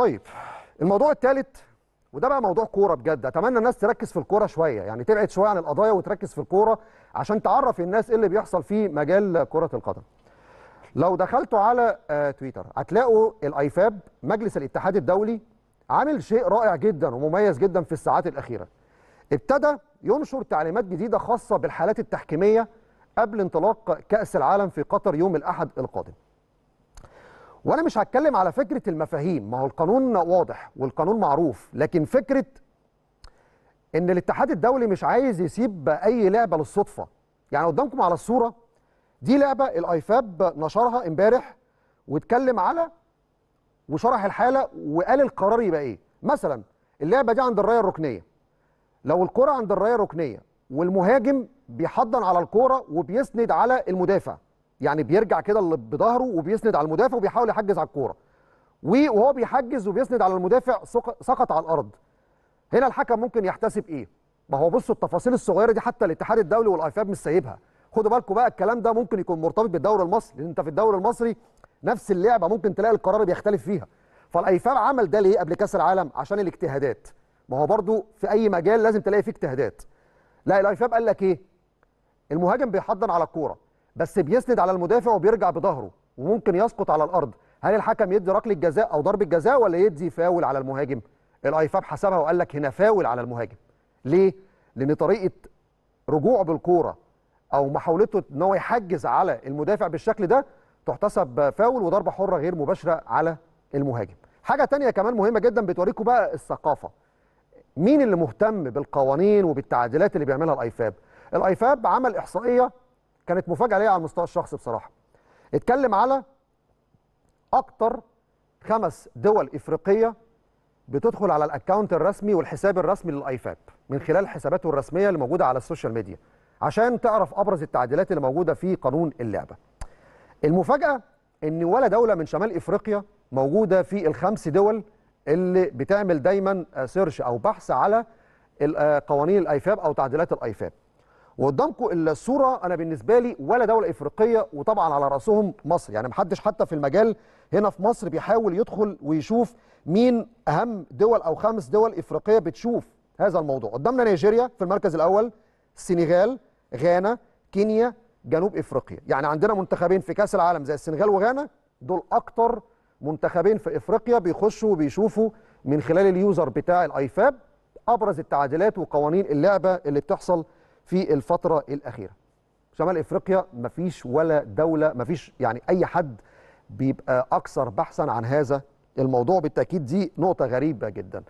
طيب الموضوع الثالث وده بقى موضوع كوره بجد اتمنى الناس تركز في الكوره شويه يعني تبعد شويه عن القضايا وتركز في الكوره عشان تعرف الناس ايه اللي بيحصل في مجال كره القدم لو دخلتوا على آه، تويتر هتلاقوا الايفاب مجلس الاتحاد الدولي عامل شيء رائع جدا ومميز جدا في الساعات الاخيره ابتدى ينشر تعليمات جديده خاصه بالحالات التحكيميه قبل انطلاق كاس العالم في قطر يوم الاحد القادم وانا مش هتكلم على فكره المفاهيم ما هو القانون واضح والقانون معروف لكن فكره ان الاتحاد الدولي مش عايز يسيب اي لعبه للصدفه يعني قدامكم على الصوره دي لعبه الايفاب نشرها امبارح واتكلم على وشرح الحاله وقال القرار يبقى ايه مثلا اللعبه دي عند الرايه الركنيه لو الكره عند الرايه الركنيه والمهاجم بيحضن على الكوره وبيسند على المدافع يعني بيرجع كده بظهره وبيسند على المدافع وبيحاول يحجز على الكوره وهو بيحجز وبيسند على المدافع سقط على الارض هنا الحكم ممكن يحتسب ايه ما هو بصوا التفاصيل الصغيره دي حتى الاتحاد الدولي والايفاب مش سايبها خدوا بالكم بقى الكلام ده ممكن يكون مرتبط بالدوري المصري لان انت في الدوري المصري نفس اللعبه ممكن تلاقي القرار بيختلف فيها فالايفاب عمل ده ليه قبل كاس العالم عشان الاجتهادات ما هو برضو في اي مجال لازم تلاقي فيه اجتهادات لا الايفاب قال لك ايه المهاجم بيحضن على الكوره بس بيسند على المدافع وبيرجع بظهره وممكن يسقط على الارض هل الحكم يدي ركله جزاء او ضربه جزاء ولا يدي فاول على المهاجم الايفاب حسبها وقال لك هنا فاول على المهاجم ليه لان طريقه رجوعه بالكوره او محاولته ان هو يحجز على المدافع بالشكل ده تحتسب فاول وضربه حره غير مباشره على المهاجم حاجه تانية كمان مهمه جدا بتوريكم بقى الثقافه مين اللي مهتم بالقوانين وبالتعديلات اللي بيعملها الايفاب الايفاب عمل احصائيه كانت مفاجاه ليا على المستوى الشخصي بصراحه اتكلم على اكتر خمس دول افريقيه بتدخل على الاكونت الرسمي والحساب الرسمي للايفاب من خلال حساباته الرسميه اللي موجوده على السوشيال ميديا عشان تعرف ابرز التعديلات اللي موجوده في قانون اللعبه المفاجاه ان ولا دوله من شمال افريقيا موجوده في الخمس دول اللي بتعمل دايما سيرش او بحث على آه، قوانين الايفاب او تعديلات الايفاب وقدامكم الصوره انا بالنسبه لي ولا دوله افريقيه وطبعا على راسهم مصر يعني محدش حتى في المجال هنا في مصر بيحاول يدخل ويشوف مين اهم دول او خمس دول افريقيه بتشوف هذا الموضوع قدامنا نيجيريا في المركز الاول السنغال غانا كينيا جنوب افريقيا يعني عندنا منتخبين في كاس العالم زي السنغال وغانا دول اكتر منتخبين في افريقيا بيخشوا وبيشوفوا من خلال اليوزر بتاع الايفاب ابرز التعديلات وقوانين اللعبه اللي بتحصل في الفتره الاخيره شمال افريقيا مفيش ولا دوله مفيش يعني اي حد بيبقى اكثر بحثا عن هذا الموضوع بالتاكيد دي نقطه غريبه جدا